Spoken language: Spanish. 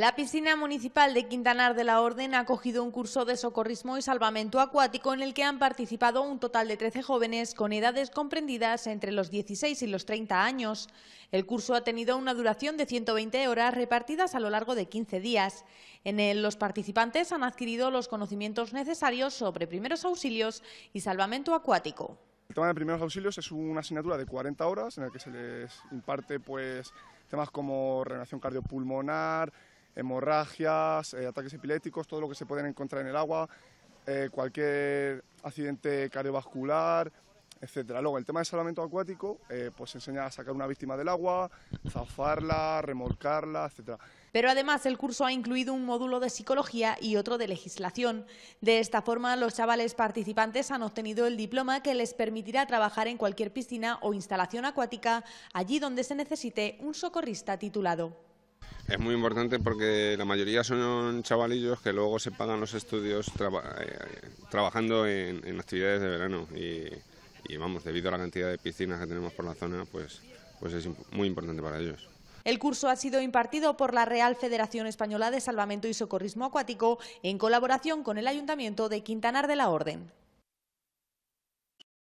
La piscina municipal de Quintanar de la Orden ha acogido un curso de socorrismo y salvamento acuático en el que han participado un total de 13 jóvenes con edades comprendidas entre los 16 y los 30 años. El curso ha tenido una duración de 120 horas repartidas a lo largo de 15 días. En él los participantes han adquirido los conocimientos necesarios sobre primeros auxilios y salvamento acuático. El tema de primeros auxilios es una asignatura de 40 horas en la que se les imparte pues, temas como reanimación cardiopulmonar, hemorragias, eh, ataques epilépticos, todo lo que se puede encontrar en el agua, eh, cualquier accidente cardiovascular, etc. Luego, el tema de salvamento acuático, eh, pues enseña a sacar una víctima del agua, zafarla, remolcarla, etc. Pero además el curso ha incluido un módulo de psicología y otro de legislación. De esta forma, los chavales participantes han obtenido el diploma que les permitirá trabajar en cualquier piscina o instalación acuática, allí donde se necesite un socorrista titulado es muy importante porque la mayoría son chavalillos que luego se pagan los estudios eh, trabajando en, actividades de verano y, vamos, debido a la cantidad de piscinas que tenemos por la zona, pues, pues es muy importante para ellos. El curso ha sido impartido por la Real Federación Española de Salvamento y Socorrismo Acuático en colaboración con el Ayuntamiento de Quintanar de la Orden.